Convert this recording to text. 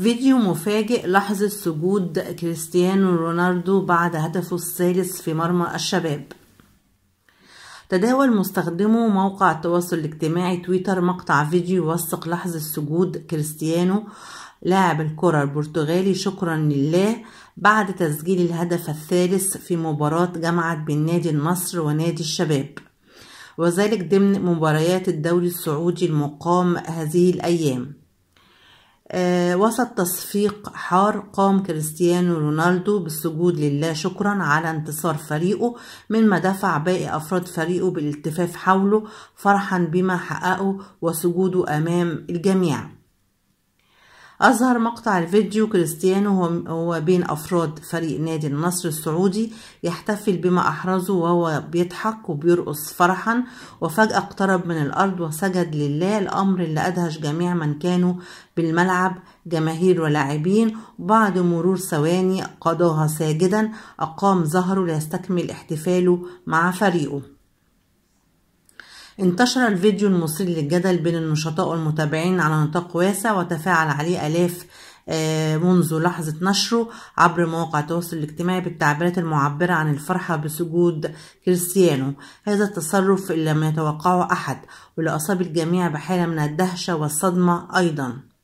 فيديو مفاجئ لحظة سجود كريستيانو رونالدو بعد هدفه الثالث في مرمى الشباب تداول مستخدمو موقع التواصل الاجتماعي تويتر مقطع فيديو يوثق لحظة سجود كريستيانو لاعب الكرة البرتغالي شكرا لله بعد تسجيل الهدف الثالث في مباراة جمعت بين نادي النصر ونادي الشباب وذلك ضمن مباريات الدوري السعودي المقام هذه الأيام آه، وسط تصفيق حار قام كريستيانو رونالدو بالسجود لله شكرا على انتصار فريقه مما دفع باقي أفراد فريقه بالالتفاف حوله فرحا بما حققه وسجوده أمام الجميع أظهر مقطع الفيديو كريستيانو وهو بين أفراد فريق نادي النصر السعودي يحتفل بما أحرزه وهو بيضحك وبيرقص فرحا وفجأة اقترب من الأرض وسجد لله الأمر اللي أدهش جميع من كانوا بالملعب جماهير ولاعبين بعد مرور ثواني قضاها ساجدا أقام ظهره ليستكمل احتفاله مع فريقه انتشر الفيديو المثير للجدل بين النشطاء والمتابعين على نطاق واسع وتفاعل عليه آلاف آه، منذ لحظة نشره عبر مواقع التواصل الاجتماعي بالتعبيرات المعبرة عن الفرحة بسجود كريستيانو هذا التصرف لم يتوقعه أحد ولأصاب الجميع بحالة من الدهشة والصدمة أيضا